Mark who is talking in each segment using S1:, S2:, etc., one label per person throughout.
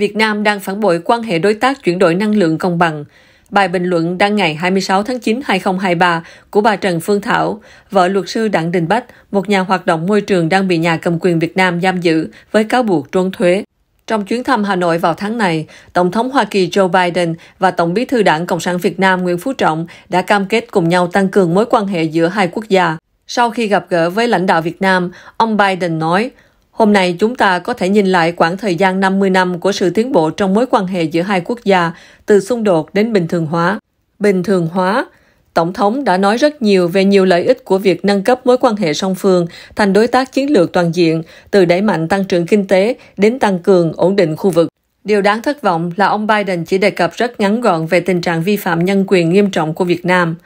S1: Việt Nam đang phản bội quan hệ đối tác chuyển đổi năng lượng công bằng. Bài bình luận đăng ngày 26 tháng 9 2023 của bà Trần Phương Thảo, vợ luật sư Đặng Đình Bách, một nhà hoạt động môi trường đang bị nhà cầm quyền Việt Nam giam giữ với cáo buộc trốn thuế. Trong chuyến thăm Hà Nội vào tháng này, Tổng thống Hoa Kỳ Joe Biden và Tổng bí thư Đảng Cộng sản Việt Nam Nguyễn Phú Trọng đã cam kết cùng nhau tăng cường mối quan hệ giữa hai quốc gia. Sau khi gặp gỡ với lãnh đạo Việt Nam, ông Biden nói, Hôm nay chúng ta có thể nhìn lại quãng thời gian 50 năm của sự tiến bộ trong mối quan hệ giữa hai quốc gia, từ xung đột đến bình thường hóa. Bình thường hóa, Tổng thống đã nói rất nhiều về nhiều lợi ích của việc nâng cấp mối quan hệ song phương thành đối tác chiến lược toàn diện, từ đẩy mạnh tăng trưởng kinh tế đến tăng cường ổn định khu vực. Điều đáng thất vọng là ông Biden chỉ đề cập rất ngắn gọn về tình trạng vi phạm nhân quyền nghiêm trọng của Việt Nam.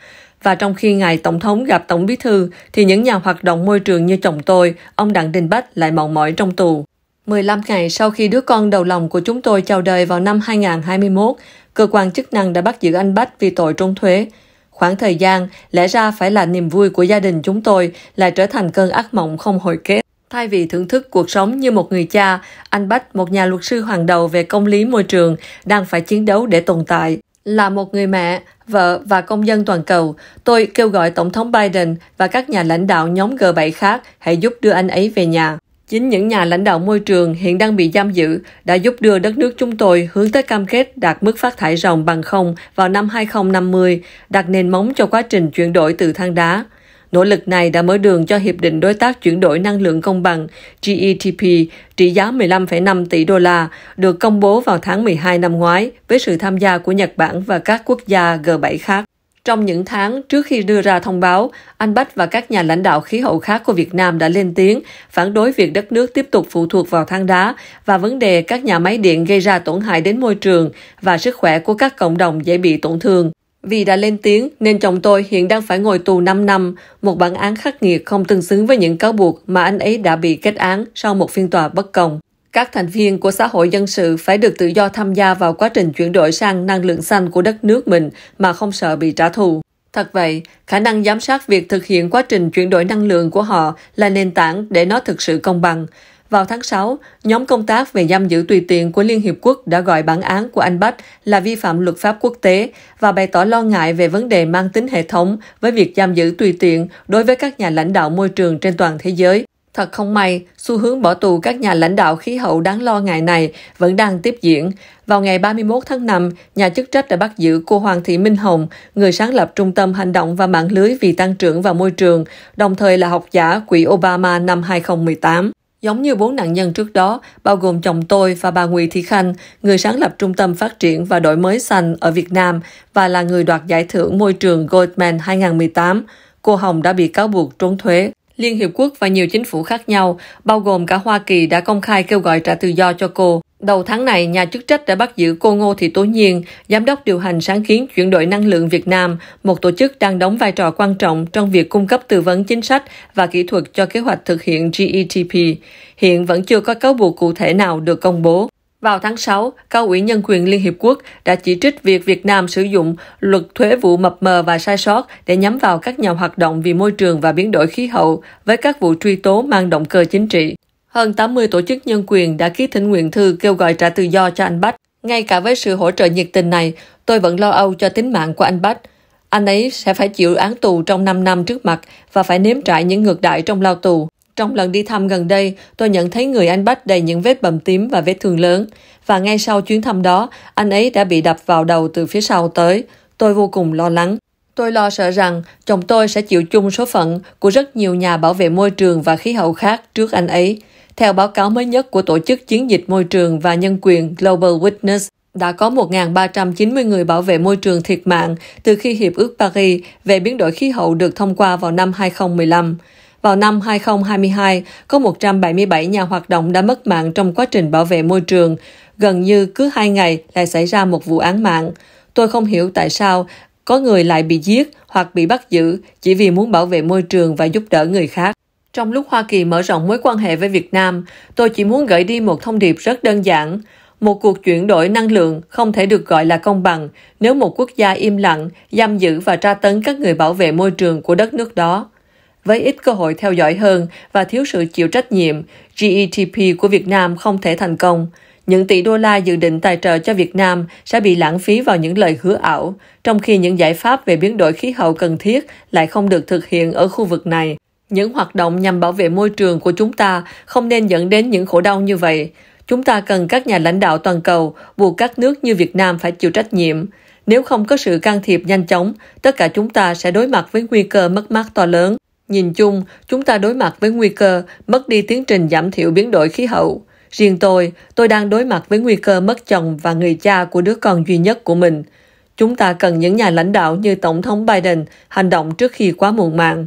S1: Và trong khi ngài Tổng thống gặp Tổng bí thư, thì những nhà hoạt động môi trường như chồng tôi, ông Đặng Đình Bách lại mòn mỏi trong tù. 15 ngày sau khi đứa con đầu lòng của chúng tôi chào đời vào năm 2021, cơ quan chức năng đã bắt giữ anh Bách vì tội trốn thuế. Khoảng thời gian, lẽ ra phải là niềm vui của gia đình chúng tôi lại trở thành cơn ác mộng không hồi kết. Thay vì thưởng thức cuộc sống như một người cha, anh Bách, một nhà luật sư hàng đầu về công lý môi trường, đang phải chiến đấu để tồn tại. Là một người mẹ, vợ và công dân toàn cầu, tôi kêu gọi Tổng thống Biden và các nhà lãnh đạo nhóm G7 khác hãy giúp đưa anh ấy về nhà. Chính những nhà lãnh đạo môi trường hiện đang bị giam giữ đã giúp đưa đất nước chúng tôi hướng tới cam kết đạt mức phát thải ròng bằng không vào năm 2050, đặt nền móng cho quá trình chuyển đổi từ than đá. Nỗ lực này đã mở đường cho Hiệp định Đối tác Chuyển đổi Năng lượng Công bằng GETP trị giá 15,5 tỷ đô la được công bố vào tháng 12 năm ngoái với sự tham gia của Nhật Bản và các quốc gia G7 khác. Trong những tháng trước khi đưa ra thông báo, anh Bách và các nhà lãnh đạo khí hậu khác của Việt Nam đã lên tiếng phản đối việc đất nước tiếp tục phụ thuộc vào than đá và vấn đề các nhà máy điện gây ra tổn hại đến môi trường và sức khỏe của các cộng đồng dễ bị tổn thương. Vì đã lên tiếng nên chồng tôi hiện đang phải ngồi tù 5 năm, một bản án khắc nghiệt không tương xứng với những cáo buộc mà anh ấy đã bị kết án sau một phiên tòa bất công. Các thành viên của xã hội dân sự phải được tự do tham gia vào quá trình chuyển đổi sang năng lượng xanh của đất nước mình mà không sợ bị trả thù. Thật vậy, khả năng giám sát việc thực hiện quá trình chuyển đổi năng lượng của họ là nền tảng để nó thực sự công bằng. Vào tháng 6, nhóm công tác về giam giữ tùy tiện của Liên Hiệp Quốc đã gọi bản án của anh Bách là vi phạm luật pháp quốc tế và bày tỏ lo ngại về vấn đề mang tính hệ thống với việc giam giữ tùy tiện đối với các nhà lãnh đạo môi trường trên toàn thế giới. Thật không may, xu hướng bỏ tù các nhà lãnh đạo khí hậu đáng lo ngại này vẫn đang tiếp diễn. Vào ngày 31 tháng 5, nhà chức trách đã bắt giữ cô Hoàng Thị Minh Hồng, người sáng lập Trung tâm Hành động và Mạng lưới vì Tăng trưởng và Môi trường, đồng thời là học giả Quỹ Obama năm 2018. Giống như bốn nạn nhân trước đó, bao gồm chồng tôi và bà Nguyễn Thị Khanh, người sáng lập Trung tâm Phát triển và Đổi mới Xanh ở Việt Nam và là người đoạt giải thưởng môi trường Goldman 2018, cô Hồng đã bị cáo buộc trốn thuế. Liên Hiệp Quốc và nhiều chính phủ khác nhau, bao gồm cả Hoa Kỳ đã công khai kêu gọi trả tự do cho cô. Đầu tháng này, nhà chức trách đã bắt giữ cô Ngô Thị Tố Nhiên, giám đốc điều hành sáng kiến chuyển đổi năng lượng Việt Nam, một tổ chức đang đóng vai trò quan trọng trong việc cung cấp tư vấn chính sách và kỹ thuật cho kế hoạch thực hiện GETP. Hiện vẫn chưa có cáo buộc cụ thể nào được công bố. Vào tháng 6, Cao ủy Nhân quyền Liên Hiệp Quốc đã chỉ trích việc Việt Nam sử dụng luật thuế vụ mập mờ và sai sót để nhắm vào các nhà hoạt động vì môi trường và biến đổi khí hậu với các vụ truy tố mang động cơ chính trị. Hơn 80 tổ chức nhân quyền đã ký thỉnh nguyện thư kêu gọi trả tự do cho anh Bách. Ngay cả với sự hỗ trợ nhiệt tình này, tôi vẫn lo âu cho tính mạng của anh Bách. Anh ấy sẽ phải chịu án tù trong 5 năm trước mặt và phải nếm trải những ngược đại trong lao tù. Trong lần đi thăm gần đây, tôi nhận thấy người anh Bách đầy những vết bầm tím và vết thương lớn. Và ngay sau chuyến thăm đó, anh ấy đã bị đập vào đầu từ phía sau tới. Tôi vô cùng lo lắng. Tôi lo sợ rằng chồng tôi sẽ chịu chung số phận của rất nhiều nhà bảo vệ môi trường và khí hậu khác trước anh ấy. Theo báo cáo mới nhất của Tổ chức Chiến dịch Môi trường và Nhân quyền Global Witness, đã có 1.390 người bảo vệ môi trường thiệt mạng từ khi Hiệp ước Paris về biến đổi khí hậu được thông qua vào năm 2015. Vào năm 2022, có 177 nhà hoạt động đã mất mạng trong quá trình bảo vệ môi trường. Gần như cứ hai ngày lại xảy ra một vụ án mạng. Tôi không hiểu tại sao có người lại bị giết hoặc bị bắt giữ chỉ vì muốn bảo vệ môi trường và giúp đỡ người khác. Trong lúc Hoa Kỳ mở rộng mối quan hệ với Việt Nam, tôi chỉ muốn gửi đi một thông điệp rất đơn giản. Một cuộc chuyển đổi năng lượng không thể được gọi là công bằng nếu một quốc gia im lặng, giam giữ và tra tấn các người bảo vệ môi trường của đất nước đó. Với ít cơ hội theo dõi hơn và thiếu sự chịu trách nhiệm, GETP của Việt Nam không thể thành công. Những tỷ đô la dự định tài trợ cho Việt Nam sẽ bị lãng phí vào những lời hứa ảo, trong khi những giải pháp về biến đổi khí hậu cần thiết lại không được thực hiện ở khu vực này những hoạt động nhằm bảo vệ môi trường của chúng ta không nên dẫn đến những khổ đau như vậy chúng ta cần các nhà lãnh đạo toàn cầu buộc các nước như việt nam phải chịu trách nhiệm nếu không có sự can thiệp nhanh chóng tất cả chúng ta sẽ đối mặt với nguy cơ mất mát to lớn nhìn chung chúng ta đối mặt với nguy cơ mất đi tiến trình giảm thiểu biến đổi khí hậu riêng tôi tôi đang đối mặt với nguy cơ mất chồng và người cha của đứa con duy nhất của mình chúng ta cần những nhà lãnh đạo như tổng thống biden hành động trước khi quá muộn màng